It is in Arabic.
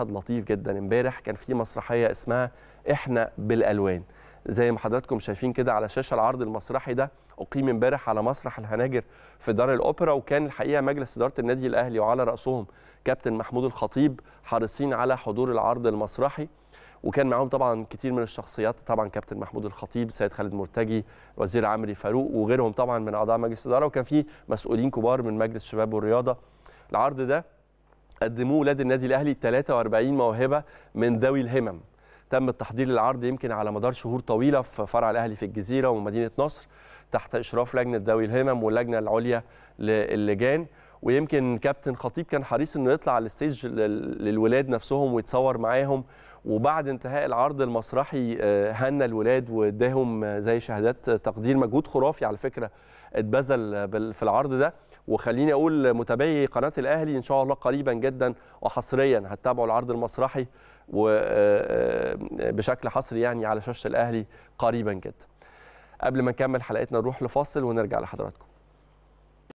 مشهد لطيف جدا امبارح كان في مسرحيه اسمها احنا بالالوان زي ما حضراتكم شايفين كده على شاشه العرض المسرحي ده اقيم امبارح على مسرح الهناجر في دار الاوبرا وكان الحقيقه مجلس اداره النادي الاهلي وعلى راسهم كابتن محمود الخطيب حريصين على حضور العرض المسرحي وكان معاهم طبعا كتير من الشخصيات طبعا كابتن محمود الخطيب سيد خالد مرتجي وزير عمري فاروق وغيرهم طبعا من اعضاء مجلس الاداره وكان في مسؤولين كبار من مجلس الشباب والرياضه العرض ده قدموه ولاد النادي الاهلي 43 موهبه من ذوي الهمم تم التحضير للعرض يمكن على مدار شهور طويله في فرع الاهلي في الجزيره ومدينه نصر تحت اشراف لجنه ذوي الهمم واللجنه العليا للجان ويمكن كابتن خطيب كان حريص انه يطلع على الستيج للولاد نفسهم ويتصور معاهم وبعد انتهاء العرض المسرحي آه، هنى الولاد واداهم زي شهادات تقدير مجهود خرافي على فكره اتبذل في العرض ده وخليني اقول متابعي قناه الاهلي ان شاء الله قريبا جدا وحصريا هتتابعوا العرض المسرحي وبشكل آه، آه، حصري يعني على شاشه الاهلي قريبا جدا. قبل ما نكمل حلقتنا نروح لفاصل ونرجع لحضراتكم.